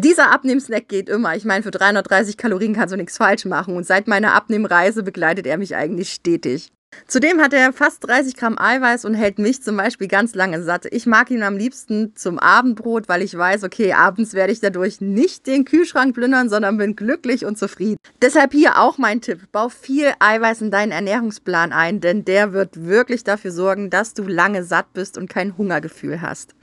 Dieser Abnehmsnack geht immer. Ich meine, für 330 Kalorien kannst du nichts falsch machen. Und seit meiner Abnehmreise begleitet er mich eigentlich stetig. Zudem hat er fast 30 Gramm Eiweiß und hält mich zum Beispiel ganz lange satt. Ich mag ihn am liebsten zum Abendbrot, weil ich weiß, okay, abends werde ich dadurch nicht den Kühlschrank plündern, sondern bin glücklich und zufrieden. Deshalb hier auch mein Tipp: Bau viel Eiweiß in deinen Ernährungsplan ein, denn der wird wirklich dafür sorgen, dass du lange satt bist und kein Hungergefühl hast.